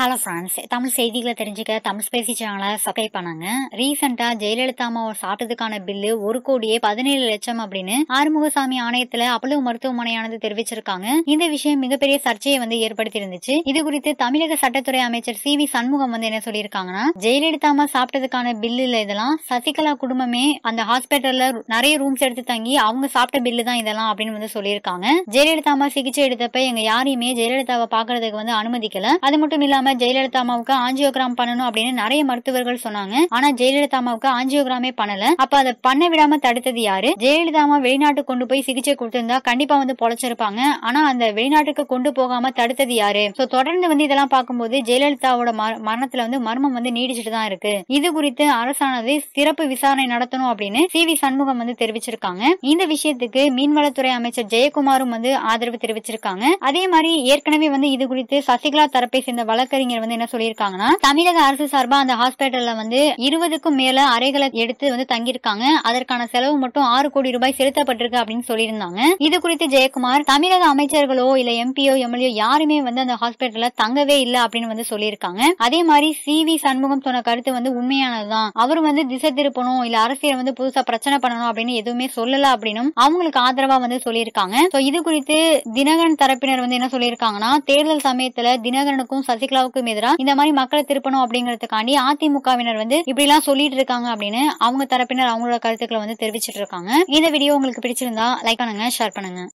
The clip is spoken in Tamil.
ஹலோ ஃப்ரெண்ட்ஸ் தமிழ் செய்திகளை தெரிஞ்சுக்க தமிழ் பேசி சேனலை சப்ஸ்கிரைப் பண்ணுங்க ரீசெண்டாக ஜெயலலிதா அம்மாவை சாப்பிட்டதுக்கான பில்லு ஒரு கோடியே பதினேழு லட்சம் அப்படின்னு ஆறுமுகசாமி ஆணையத்தில் அப்பலோ மருத்துவமனையானது தெரிவிச்சிருக்காங்க இந்த விஷயம் மிகப்பெரிய சர்ச்சையை வந்து ஏற்படுத்தி இருந்துச்சு இது குறித்து தமிழக சட்டத்துறை அமைச்சர் சி வி சண்முகம் வந்து என்ன சொல்லியிருக்காங்கன்னா ஜெயலலிதா அம்மா சாப்பிட்டதுக்கான பில்லுல இதெல்லாம் சசிகலா குடும்பமே அந்த ஹாஸ்பிட்டல்ல நிறைய ரூம்ஸ் எடுத்து தங்கி அவங்க சாப்பிட்ட பில்லு தான் இதெல்லாம் அப்படின்னு வந்து சொல்லியிருக்காங்க ஜெயலலிதா அம்மா சிகிச்சை எடுத்தப்ப எங்க யாரையுமே ஜெயலலிதாவை பாக்குறதுக்கு வந்து அனுமதிக்கல அது மட்டும் இல்லாம இல்லாம ஜெயலலிதா அம்மாவுக்கு ஆஞ்சியோகிராம் பண்ணணும் அப்படின்னு நிறைய மருத்துவர்கள் சொன்னாங்க ஆனா ஜெயலலிதா அம்மாவுக்கு ஆஞ்சியோகிராமே பண்ணல அப்ப அதை பண்ண விடாம தடுத்தது யாரு ஜெயலலிதா அம்மா வெளிநாட்டு கொண்டு போய் சிகிச்சை கொடுத்திருந்தா கண்டிப்பா வந்து பொழைச்சிருப்பாங்க ஆனா அந்த வெளிநாட்டுக்கு கொண்டு போகாம தடுத்தது யாரு சோ தொடர்ந்து வந்து இதெல்லாம் பார்க்கும்போது ஜெயலலிதாவோட மரணத்துல வந்து மர்மம் வந்து நீடிச்சிட்டு தான் இருக்கு இது குறித்து அரசானது சிறப்பு விசாரணை நடத்தணும் அப்படின்னு சி வி சண்முகம் வந்து தெரிவிச்சிருக்காங்க இந்த விஷயத்துக்கு மீன்வளத்துறை அமைச்சர் ஜெயக்குமாரும் வந்து ஆதரவு தெரிவிச்சிருக்காங்க அதே மாதிரி ஏற்கனவே வந்து இது குறித்து சசிகலா தரப்பை சேர்ந்த வழக்கு வழக்கறிஞர் வந்து என்ன சொல்லியிருக்காங்கன்னா தமிழக அரசு சார்பா அந்த ஹாஸ்பிட்டல்ல வந்து இருபதுக்கும் மேல அறைகளை எடுத்து வந்து தங்கியிருக்காங்க அதற்கான செலவு மட்டும் ஆறு கோடி ரூபாய் செலுத்தப்பட்டிருக்கு அப்படின்னு சொல்லியிருந்தாங்க இது குறித்து ஜெயக்குமார் தமிழக அமைச்சர்களோ இல்ல எம்பியோ எம்எல்ஏ யாருமே வந்து அந்த ஹாஸ்பிட்டல்ல தங்கவே இல்ல அப்படின்னு வந்து சொல்லியிருக்காங்க அதே மாதிரி சி வி சண்முகம் சொன்ன கருத்து வந்து உண்மையானதுதான் அவர் வந்து திசை திருப்பணும் இல்ல அரசியல் வந்து புதுசா பிரச்சனை பண்ணணும் அப்படின்னு எதுவுமே சொல்லல அப்படின்னு அவங்களுக்கு ஆதரவா வந்து சொல்லியிருக்காங்க இது குறித்து தினகரன் தரப்பினர் வந்து என்ன சொல்லியிருக்காங்கன்னா தேர்தல் சமயத்துல தினகரனுக்கும் சசிகலா திமுகவுக்கும் எதிராக இந்த மாதிரி மக்களை திருப்பணும் அப்படிங்கறதுக்காண்டி அதிமுகவினர் வந்து இப்படி எல்லாம் சொல்லிட்டு இருக்காங்க அப்படின்னு அவங்க தரப்பினர் அவங்களோட கருத்துக்களை வந்து தெரிவிச்சிட்டு இருக்காங்க இந்த வீடியோ உங்களுக்கு பிடிச்சிருந்தா லைக் பண்ணுங்க ஷேர் பண்ணுங்க